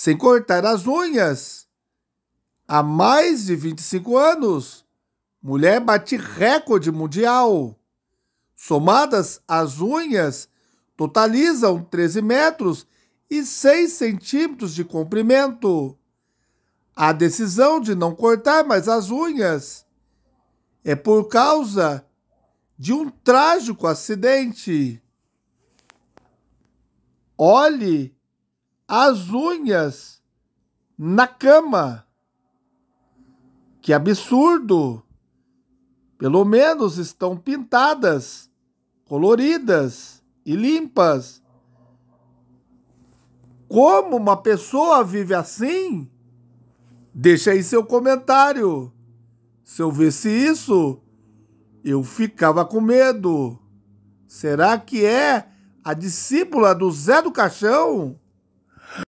sem cortar as unhas. Há mais de 25 anos, mulher bate recorde mundial. Somadas as unhas, totalizam 13 metros e 6 centímetros de comprimento. A decisão de não cortar mais as unhas é por causa de um trágico acidente. Olhe as unhas na cama. Que absurdo! Pelo menos estão pintadas, coloridas e limpas. Como uma pessoa vive assim? Deixa aí seu comentário. Se eu visse isso, eu ficava com medo. Será que é a discípula do Zé do Caixão?